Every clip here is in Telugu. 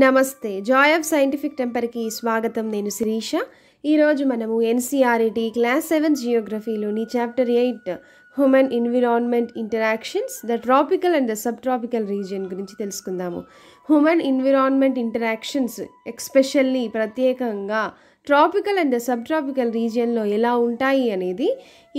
నమస్తే జాయ్ ఆఫ్ సైంటిఫిక్ టెంపర్కి స్వాగతం నేను శిరీష ఈరోజు మనము ఎన్సీఆర్ఈటీ క్లాస్ సెవెన్ జియోగ్రఫీలోని chapter eight human environment interactions the tropical and the sub tropical region గురించి తెలుసుకుందాము హ్యూమన్ ఎన్విరాన్మెంట్ ఇంటరాక్షన్స్ ఎక్స్పెషల్లీ ప్రత్యేకంగా ట్రాపికల్ అండ్ సబ్ ట్రాపికల్ రీజియన్లో ఎలా ఉంటాయి అనేది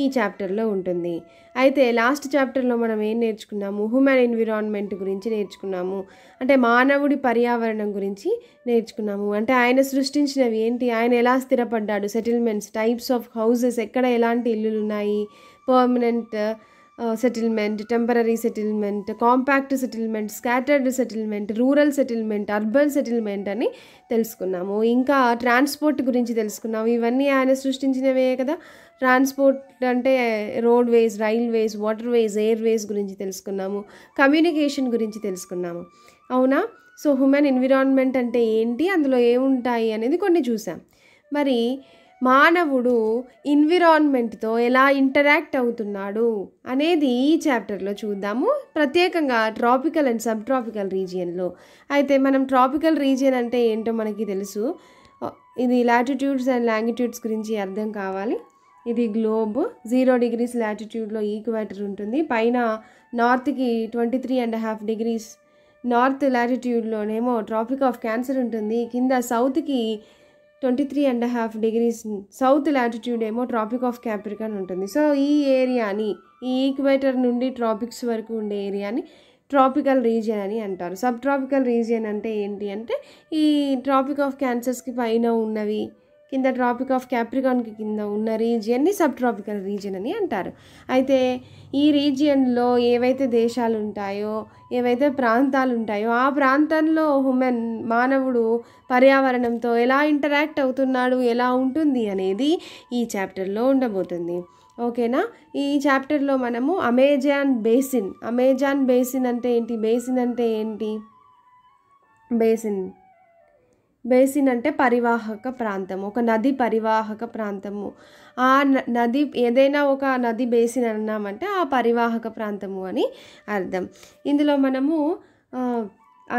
ఈ చాప్టర్లో ఉంటుంది అయితే లాస్ట్ చాప్టర్లో మనం ఏం నేర్చుకున్నాము హ్యూమన్ ఎన్విరాన్మెంట్ గురించి నేర్చుకున్నాము అంటే మానవుడి పర్యావరణం గురించి నేర్చుకున్నాము అంటే ఆయన సృష్టించినవి ఏంటి ఆయన ఎలా స్థిరపడ్డాడు సెటిల్మెంట్స్ టైప్స్ ఆఫ్ హౌసెస్ ఎక్కడ ఎలాంటి ఇల్లులు ఉన్నాయి permanent settlement temporary settlement compact settlement scattered settlement rural settlement urban settlement అని తెలుసుకున్నాము ఇంకా ట్రాన్స్పోర్ట్ గురించి తెలుసుకున్నాము ఇవన్నీ ఆయన సృష్టించినవే కదా ట్రాన్స్పోర్ట్ అంటే రోడ్వేస్ రైల్వేస్ వాటర్వేస్ ఎయిర్వేస్ గురించి తెలుసుకున్నాము కమ్యూనికేషన్ గురించి తెలుసుకున్నాము అవునా సో హ్యూమన్ ఎన్విరాన్మెంట్ అంటే ఏంటి అందులో ఏముంటాయి అనేది కొన్ని చూసాం మరి మానవుడు ఎన్విరాన్మెంట్తో ఎలా ఇంటరాక్ట్ అవుతున్నాడు అనేది ఈ చాప్టర్లో చూద్దాము ప్రత్యేకంగా ట్రాపికల్ అండ్ సబ్ ట్రాపికల్ రీజియన్లో అయితే మనం ట్రాపికల్ రీజియన్ అంటే ఏంటో మనకి తెలుసు ఇది లాటిట్యూడ్స్ అండ్ లాంగిట్యూడ్స్ గురించి అర్థం కావాలి ఇది గ్లోబ్ జీరో డిగ్రీస్ లాటిట్యూడ్లో ఈక్వేటర్ ఉంటుంది పైన నార్త్కి twenty three and half degrees north లాటిట్యూడ్లోనేమో ట్రాపిక్ ఆఫ్ క్యాన్సర్ ఉంటుంది కింద సౌత్కి twenty three and half degrees south latitude ఏమో ట్రాపిక్ ఆఫ్ క్యాప్రికన్ ఉంటుంది సో ఈ ఏరియాని ఈ ఈక్వేటర్ నుండి ట్రాపిక్స్ వరకు ఉండే ఏరియాని ట్రాపికల్ రీజియన్ అని అంటారు సబ్ ట్రాపికల్ రీజియన్ అంటే ఏంటి అంటే ఈ ట్రాపిక్ ఆఫ్ క్యాన్సర్స్కి పైన ఉన్నవి కింద ట్రాపిక్ ఆఫ్ క్యాప్రికాన్కి కింద ఉన్న రీజియన్ని సబ్ ట్రాపికల్ రీజియన్ అని అంటారు అయితే ఈ రీజియన్లో ఏవైతే దేశాలు ఉంటాయో ఏవైతే ప్రాంతాలు ఉంటాయో ఆ ప్రాంతంలో హుమెన్ మానవుడు పర్యావరణంతో ఎలా ఇంటరాక్ట్ అవుతున్నాడు ఎలా ఉంటుంది అనేది ఈ చాప్టర్లో ఉండబోతుంది ఓకేనా ఈ చాప్టర్లో మనము అమెజాన్ బేసిన్ అమెజాన్ బేసిన్ అంటే ఏంటి బేసిన్ అంటే ఏంటి బేసిన్ బేసిన్ అంటే పరివాహక ప్రాంతం ఒక నది పరివాహక ప్రాంతము ఆ నది ఏదైనా ఒక నది బేసిన్ అన్నామంటే ఆ పరివాహక ప్రాంతము అని అర్థం ఇందులో మనము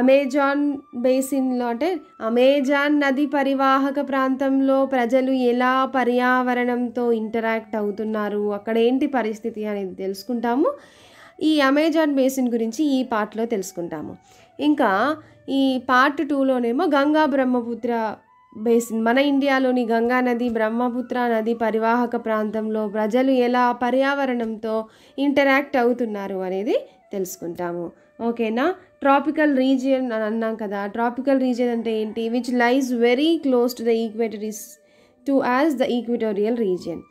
అమెజాన్ బేసిన్లో అంటే అమెజాన్ నది పరివాహక ప్రాంతంలో ప్రజలు ఎలా పర్యావరణంతో ఇంటరాక్ట్ అవుతున్నారు అక్కడ ఏంటి పరిస్థితి అనేది తెలుసుకుంటాము ఈ అమెజాన్ బేసిన్ గురించి ఈ పార్ట్లో తెలుసుకుంటాము ఇంకా ఈ పార్ట్ టూలోనేమో గంగా బ్రహ్మపుత్ర బేసిన్ మన ఇండియాలోని గంగా నది బ్రహ్మపుత్ర నది పరివాహక ప్రాంతంలో ప్రజలు ఎలా పర్యావరణంతో ఇంటరాక్ట్ అవుతున్నారు అనేది తెలుసుకుంటాము ఓకేనా ట్రాపికల్ రీజియన్ అని అన్నాం కదా ట్రాపికల్ రీజియన్ అంటే ఏంటి which lies very close to the equator's to as the equatorial region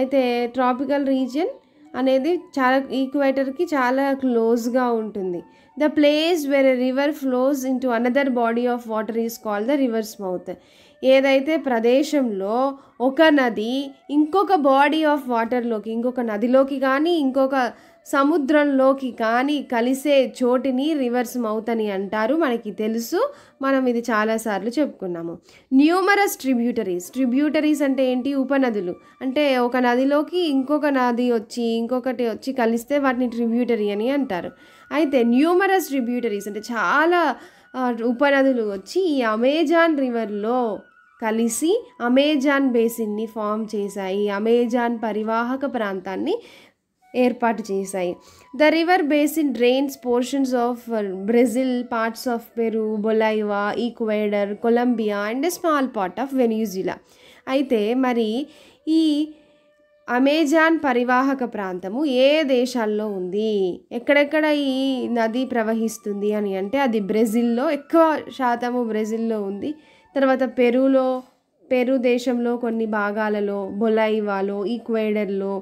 అయితే ట్రాపికల్ రీజియన్ అనేది చాలా ఈక్వేటర్కి చాలా క్లోజ్గా ఉంటుంది the place where river flows into another body of water is call the river's mouth ఏదైతే ప్రదేశంలో ఒక నది ఇంకొక బాడీ ఆఫ్ వాటర్లోకి ఇంకొక నదిలోకి కానీ ఇంకొక సముద్రంలోకి కానీ కలిసే చోటిని రివర్స్ మౌత్ అని అంటారు మనకి తెలుసు మనం ఇది చాలాసార్లు చెప్పుకున్నాము న్యూమరస్ ట్రిబ్యూటరీస్ ట్రిబ్యూటరీస్ అంటే ఏంటి ఉపనదులు అంటే ఒక నదిలోకి ఇంకొక నది వచ్చి ఇంకొకటి వచ్చి కలిస్తే వాటిని ట్రిబ్యూటరీ అని అంటారు అయితే న్యూమరస్ ట్రిబ్యూటరీస్ అంటే చాలా ఉపనదులు వచ్చి ఈ అమెజాన్ రివర్లో కలిసి అమెజాన్ బేసిన్ని ఫామ్ చేశాయి అమెజాన్ పరివాహక ప్రాంతాన్ని ఏర్పాటు చేశాయి the river basin drains portions of Brazil parts of Peru Bolivia Ecuador Colombia and small part of Venezuela అయితే మరి ఈ అమెజాన్ పరివాహక ప్రాంతము ఏ దేశాల్లో ఉంది ఎక్కడెక్కడ ఈ నది ప్రవహిస్తుంది అని అంటే అది బ్రెజిల్లో ఎక్కువ శాతము బ్రెజిల్లో ఉంది తర్వాత పెరూలో పెరు దేశంలో కొన్ని భాగాలలో బొలైవాలో ఈక్వేడర్లో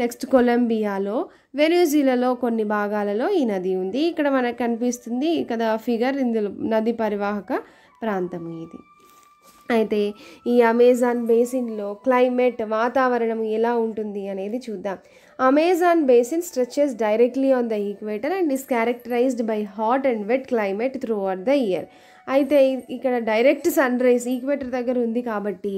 నెక్స్ట్ కొలంబియాలో వెనూజీలలో కొన్ని భాగాలలో ఈ నది ఉంది ఇక్కడ మనకు కనిపిస్తుంది కదా ఫిగర్ ఇందులో నది పరివాహక ప్రాంతం ఇది అయితే ఈ అమెజాన్ బేసిన్లో క్లైమేట్ వాతావరణం ఎలా ఉంటుంది అనేది చూద్దాం Amazon basin stretches directly on the equator and is characterized by hot and wet climate through the year అయితే ఇక్కడ డైరెక్ట్ సన్ రైజ్ ఈక్వేటర్ దగ్గర ఉంది కాబట్టి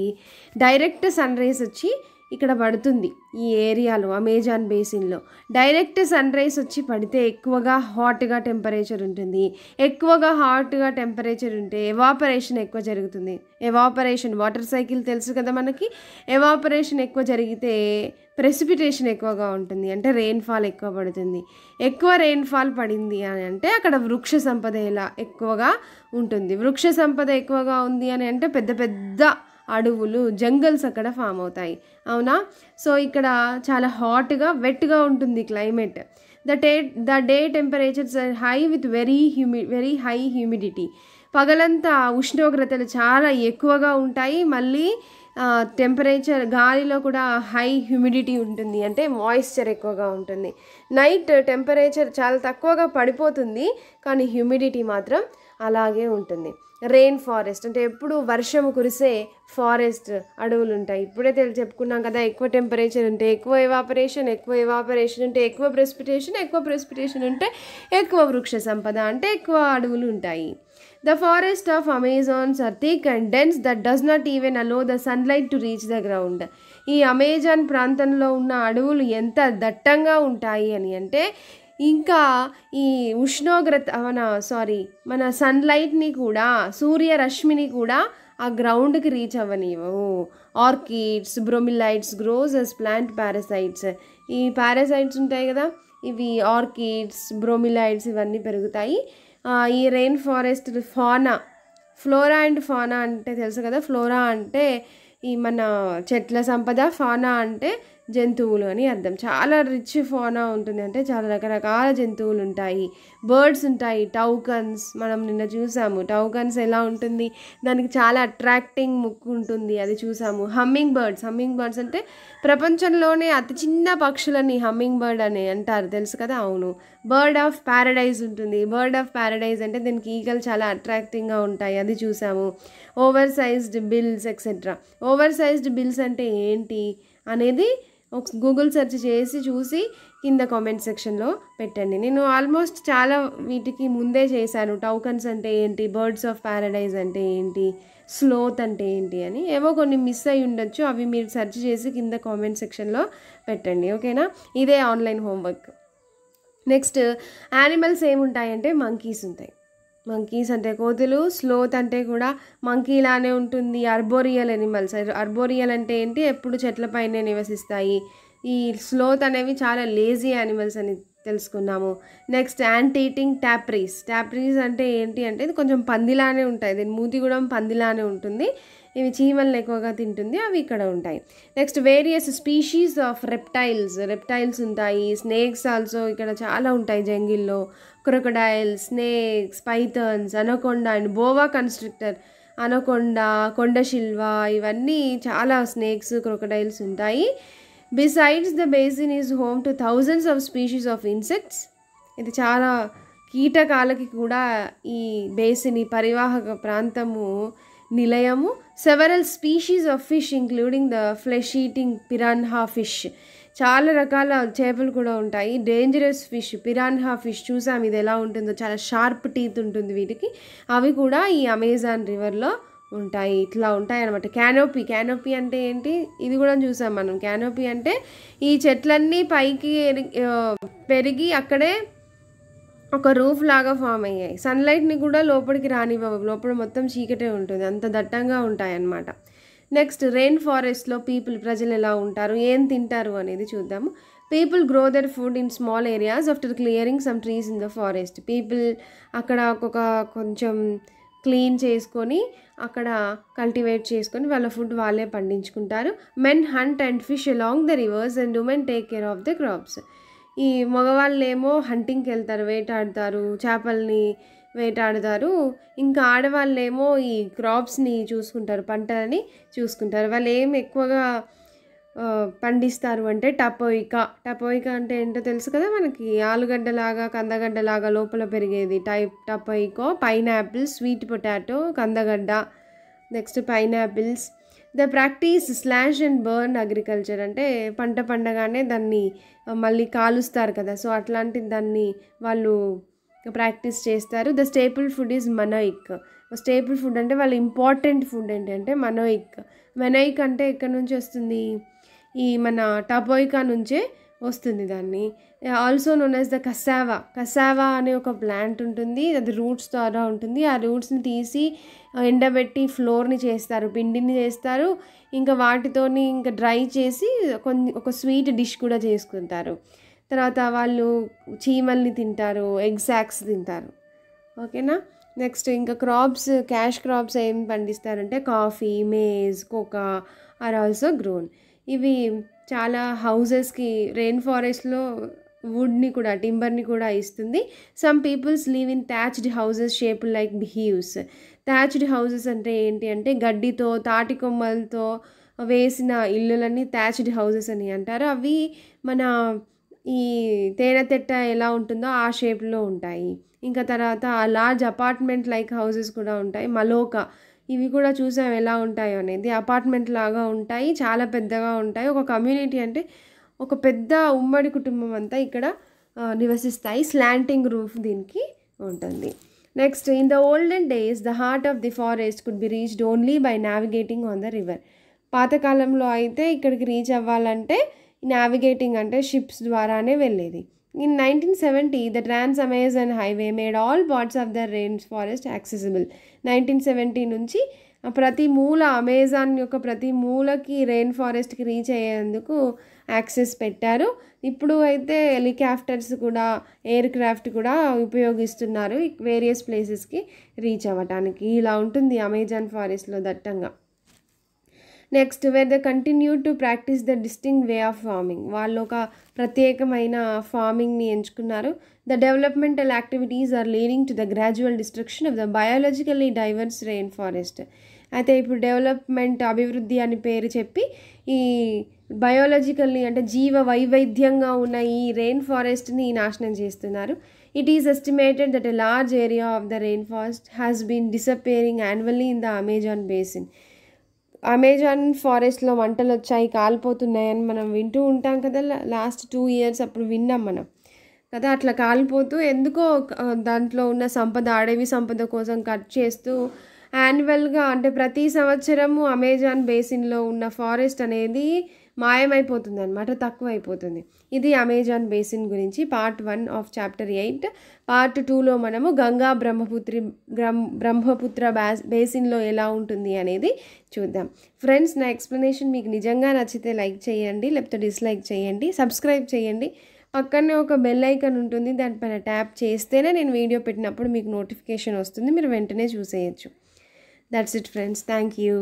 డైరెక్ట్ సన్ రైజ్ వచ్చి ఇక్కడ పడుతుంది ఈ ఏరియాలో అమెజాన్ బేసిన్లో డైరెక్ట్ సన్ రైజ్ వచ్చి పడితే ఎక్కువగా హాట్గా టెంపరేచర్ ఉంటుంది ఎక్కువగా హాట్గా టెంపరేచర్ ఉంటే ఎవాపరేషన్ ఎక్కువ జరుగుతుంది ఎవాపరేషన్ వాటర్ సైకిల్ తెలుసు కదా మనకి ఎవాపరేషన్ ఎక్కువ జరిగితే ప్రెసిపిటేషన్ ఎక్కువగా ఉంటుంది అంటే రెయిన్ఫాల్ ఎక్కువ పడుతుంది ఎక్కువ రెయిన్ఫాల్ పడింది అని అంటే అక్కడ వృక్ష సంపద ఇలా ఎక్కువగా ఉంటుంది వృక్ష సంపద ఎక్కువగా ఉంది అని అంటే పెద్ద పెద్ద అడవులు జంగల్స్ అక్కడ ఫామ్ అవుతాయి అవునా సో ఇక్కడ చాలా హాట్గా వెట్గా ఉంటుంది climate the day the day temperatures are high with very humid very high humidity పగలంతా ఉష్ణోగ్రతలు చాలా ఎక్కువగా ఉంటాయి మళ్ళీ టెంపరేచర్ గాలిలో కూడా హై హ్యూమిడిటీ ఉంటుంది అంటే మాయిశ్చర్ ఎక్కువగా ఉంటుంది నైట్ టెంపరేచర్ చాలా తక్కువగా పడిపోతుంది కానీ హ్యూమిడిటీ మాత్రం అలాగే ఉంటుంది రెయిన్ ఫారెస్ట్ అంటే ఎప్పుడు వర్షం కురిసే ఫారెస్ట్ అడవులు ఉంటాయి ఇప్పుడే తెలిసి చెప్పుకున్నాం కదా ఎక్కువ టెంపరేచర్ ఉంటే ఎక్కువ ఎవాపరేషన్ ఎక్కువ ఎవాపరేషన్ ఉంటే ఎక్కువ ప్రెసిపిటేషన్ ఎక్కువ ప్రెసిపిటేషన్ ఉంటే ఎక్కువ వృక్ష సంపద అంటే ఎక్కువ అడవులు ఉంటాయి the forest of Amazons are thick and dense that does not even allow the sunlight to reach the ground ఈ అమెజాన్ ప్రాంతంలో ఉన్న అడవులు ఎంత దట్టంగా ఉంటాయి అని అంటే ఇంకా ఈ ఉష్ణోగ్రత మన సారీ మన సన్లైట్ని కూడా సూర్యరశ్మిని కూడా ఆ గ్రౌండ్కి రీచ్ అవ్వనివ్వవు orchids bromeliads grows plant parasites ఈ పారాసైట్స్ ఉంటాయి కదా ఇవి ఆర్కిడ్స్ బ్రోమిలైట్స్ ఇవన్నీ పెరుగుతాయి ఈ rain forest fauna flora and fauna అంటే తెలుసు కదా ఫ్లోరా అంటే ఈ మన చెట్ల సంపద ఫానా అంటే జంతువులు అని అర్థం చాలా రిచ్ ఫోనా ఉంటుంది అంటే చాలా రకరకాల జంతువులు ఉంటాయి బర్డ్స్ ఉంటాయి టౌకన్స్ మనం నిన్న చూసాము టౌకన్స్ ఎలా ఉంటుంది దానికి చాలా అట్రాక్టింగ్ ముక్కు ఉంటుంది అది చూసాము హమ్మింగ్ బర్డ్స్ హమ్మింగ్ బర్డ్స్ అంటే ప్రపంచంలోనే అతి చిన్న పక్షులని హమ్మింగ్ బర్డ్ అని అంటారు తెలుసు కదా అవును బర్డ్ ఆఫ్ ప్యారడైజ్ ఉంటుంది బర్డ్ ఆఫ్ ప్యారడైజ్ అంటే దీనికి ఈగలు చాలా అట్రాక్టింగ్గా ఉంటాయి అది చూసాము over sized bills etcetera over sized bills అంటే ఏంటి అనేది ఒక గూగుల్ సెర్చ్ చేసి చూసి కింద కామెంట్ సెక్షన్లో పెట్టండి నేను ఆల్మోస్ట్ చాలా వీటికి ముందే చేశాను టౌకన్స్ అంటే ఏంటి బర్డ్స్ ఆఫ్ ప్యారడైజ్ అంటే ఏంటి స్లోత్ అంటే ఏంటి అని ఏవో కొన్ని మిస్ అయి ఉండొచ్చు అవి మీరు సెర్చ్ చేసి కింద కామెంట్ సెక్షన్లో పెట్టండి ఓకేనా ఇదే ఆన్లైన్ హోంవర్క్ నెక్స్ట్ యానిమల్స్ ఏముంటాయంటే మంకీస్ ఉంటాయి మంకీస్ అంటే కోతులు స్లోత్ అంటే కూడా మంకీ ఇలానే ఉంటుంది అర్బోరియల్ ఎనిమల్స్ అర్బోరియల్ అంటే ఏంటి ఎప్పుడు చెట్లపైనే నివసిస్తాయి ఈ స్లోత్ అనేవి చాలా లేజీ యానిమల్స్ అని తెలుసుకున్నాము నెక్స్ట్ యాంటీటింగ్ ట్యాప్రీస్ ట్యాప్రీస్ అంటే ఏంటి అంటే ఇది కొంచెం పందిలానే ఉంటాయి దీని మూతి కూడా పందిలానే ఉంటుంది ఇవి చీమల్ని ఎక్కువగా తింటుంది అవి ఇక్కడ ఉంటాయి next various species of reptiles reptiles ఉంటాయి స్నేక్స్ ఆల్సో ఇక్కడ చాలా ఉంటాయి జంగిల్లో crocodiles snakes pythons anaconda and boa constrictor anaconda కొండ శిల్వ ఇవన్నీ చాలా స్నేక్స్ క్రొకడైల్స్ ఉంటాయి besides the basin is home to thousands of species of insects ఇది చాలా కీటకాలకి కూడా ఈ బేసిన్ ఈ పరివాహక ప్రాంతము నిలయము several species of fish including the flesh eating piranha fish చాలా రకాల చేపలు కూడా ఉంటాయి డేంజరస్ ఫిష్ పిరాన్హా ఫిష్ చూసాం ఇది ఎలా ఉంటుందో చాలా షార్ప్ టీత్ ఉంటుంది వీటికి అవి కూడా ఈ అమెజాన్ రివర్లో ఉంటాయి ఇట్లా ఉంటాయి అనమాట క్యానోపీ క్యానోపీ అంటే ఏంటి ఇది కూడా చూసాం మనం క్యానోపీ అంటే ఈ చెట్లన్నీ పైకి పెరిగి అక్కడే ఒక రూఫ్ లాగా ఫామ్ అయ్యాయి సన్లైట్ని కూడా లోపలికి రానివ్వవు లోపల మొత్తం చీకటే ఉంటుంది అంత దట్టంగా ఉంటాయి అన్నమాట నెక్స్ట్ రెయిన్ ఫారెస్ట్లో పీపుల్ ప్రజలు ఎలా ఉంటారు ఏం తింటారు అనేది చూద్దాము people grow their food in small areas after clearing some trees in the forest people అక్కడ ఒక్కొక్క కొంచెం క్లీన్ చేసుకొని అక్కడ కల్టివేట్ చేసుకొని వాళ్ళ ఫుడ్ వాళ్ళే పండించుకుంటారు men hunt and fish along the rivers and women take care of the crops ఈ మగవాళ్ళేమో హంటింగ్కి వెళ్తారు వేటాడతారు చేపల్ని వేటాడతారు ఇంకా ఆడవాళ్ళేమో ఈ క్రాప్స్ని చూసుకుంటారు పంటలని చూసుకుంటారు వాళ్ళు ఏం ఎక్కువగా పండిస్తారు అంటే టపోయిక టపోయికా అంటే ఏంటో తెలుసు కదా మనకి ఆలుగడ్డలాగా కందగడ్డలాగా లోపల పెరిగేది type tapioca pineapple sweet potato కందగడ్డ next pineapples the practice slash and burn agriculture అంటే పంట పండగానే దాన్ని మళ్ళీ కాలుస్తారు కదా సో అట్లాంటి దాన్ని వాళ్ళు ప్రాక్టీస్ చేస్తారు the staple food is manioc staple food అంటే వాళ్ళ ఇంపార్టెంట్ ఫుడ్ ఏంటంటే మనోయిక్ మెనోయిక్ అంటే ఎక్కడి నుంచి వస్తుంది ఈ మన టపోయికా నుంచే వస్తుంది దాన్ని also known as the cassava cassava అనే ఒక ప్లాంట్ ఉంటుంది అది రూట్స్ ద్వారా ఉంటుంది ఆ రూట్స్ని తీసి ఎండబెట్టి ఫ్లోర్ని చేస్తారు పిండిని చేస్తారు ఇంకా వాటితోని ఇంకా డ్రై చేసి కొన్ని ఒక స్వీట్ డిష్ కూడా చేసుకుంటారు తర్వాత వాళ్ళు చీమల్ని తింటారు ఎగ్జాక్స్ తింటారు ఓకేనా నెక్స్ట్ ఇంకా క్రాప్స్ క్యాష్ క్రాప్స్ ఏం పండిస్తారంటే coffee maize cocoa are also grown ఇవి చాలా హౌజెస్కి రెయిన్ ఫారెస్ట్లో వుడ్ని కూడా టింబర్ని కూడా ఇస్తుంది some peoples live in thatched houses shape like hives thatched houses అంటే ఏంటి అంటే గడ్డితో తాటి కొమ్మలతో వేసిన ఇల్లులన్నీ థ్యాచ్డ్ హౌజెస్ అని అంటారు అవి మన ఈ తేనెతెట్ట ఎలా ఉంటుందో ఆ షేప్లో ఉంటాయి ఇంకా తర్వాత లార్జ్ అపార్ట్మెంట్ లైక్ హౌజెస్ కూడా ఉంటాయి మలోకా ఇవి కూడా చూసాం ఎలా ఉంటాయో అనేది అపార్ట్మెంట్ లాగా ఉంటాయి చాలా పెద్దగా ఉంటాయి ఒక కమ్యూనిటీ అంటే ఒక పెద్ద ఉమ్మడి కుటుంబం అంతా ఇక్కడ నివసిస్తాయి స్లాంటింగ్ రూఫ్ దీనికి ఉంటుంది next in the olden days the heart of the forest could be reached only by navigating on the river పాతకాలంలో అయితే ఇక్కడికి రీచ్ అవ్వాలంటే నావిగేటింగ్ అంటే షిప్స్ ద్వారానే వెళ్ళేది nineteen seventy the trans Amazon highway made all made of the rain forest accessible nineteen seventy నుంచి ప్రతి మూల అమెజాన్ యొక్క ప్రతి మూలకి రెయిన్ ఫారెస్ట్కి రీచ్ అయ్యేందుకు యాక్సెస్ పెట్టారు ఇప్పుడు అయితే హెలికాప్టర్స్ కూడా ఎయిర్ క్రాఫ్ట్ కూడా ఉపయోగిస్తున్నారు వేరియస్ ప్లేసెస్కి రీచ్ అవ్వటానికి ఇలా ఉంటుంది అమెజాన్ ఫారెస్ట్లో దట్టంగా next where the continue to practice the distinct way of farming వాళ్ళు ఒక ప్రత్యేకమైన ఫార్మింగ్ని ఎంచుకున్నారు the developmental activities are leading to the gradual destruction of the biologically diverse rain forest అయితే ఇప్పుడు డెవలప్మెంట్ అభివృద్ధి అని పేరు చెప్పి ఈ బయాలజికల్లీ అంటే జీవ వైవిధ్యంగా ఉన్న ఈ రెయిన్ ఫారెస్ట్ని నాశనం చేస్తున్నారు it is estimated that a large area of the rain forest has been disappearing annually in the Amazon basin Amazon ఫారెస్ట్లో వంటలు వచ్చాయి కాలిపోతున్నాయని మనం వింటూ ఉంటాం కదా లాస్ట్ టూ ఇయర్స్ అప్పుడు విన్నాం మనం కదా అట్లా కాలిపోతూ ఎందుకో దాంట్లో ఉన్న సంపద అడవి సంపద కోసం కట్ చేస్తూ యాన్యువల్గా అంటే ప్రతి సంవత్సరము అమెజాన్ బేసిన్లో ఉన్న ఫారెస్ట్ అనేది మాయమైపోతుంది అనమాట తక్కువైపోతుంది ఇది అమెజాన్ బేసిన్ గురించి part one of chapter eight part టూలో మనము గంగా బ్రహ్మపుత్రి బ్రహ్మపుత్ర బేసిన్లో ఎలా ఉంటుంది అనేది చూద్దాం ఫ్రెండ్స్ నా ఎక్స్ప్లెనేషన్ మీకు నిజంగా నచ్చితే లైక్ చేయండి లేకపోతే డిస్లైక్ చేయండి సబ్స్క్రైబ్ చేయండి పక్కనే ఒక బెల్ ఐకన్ ఉంటుంది దానిపైన ట్యాప్ చేస్తేనే నేను వీడియో పెట్టినప్పుడు మీకు నోటిఫికేషన్ వస్తుంది మీరు వెంటనే చూసేయచ్చు that's it friends thank you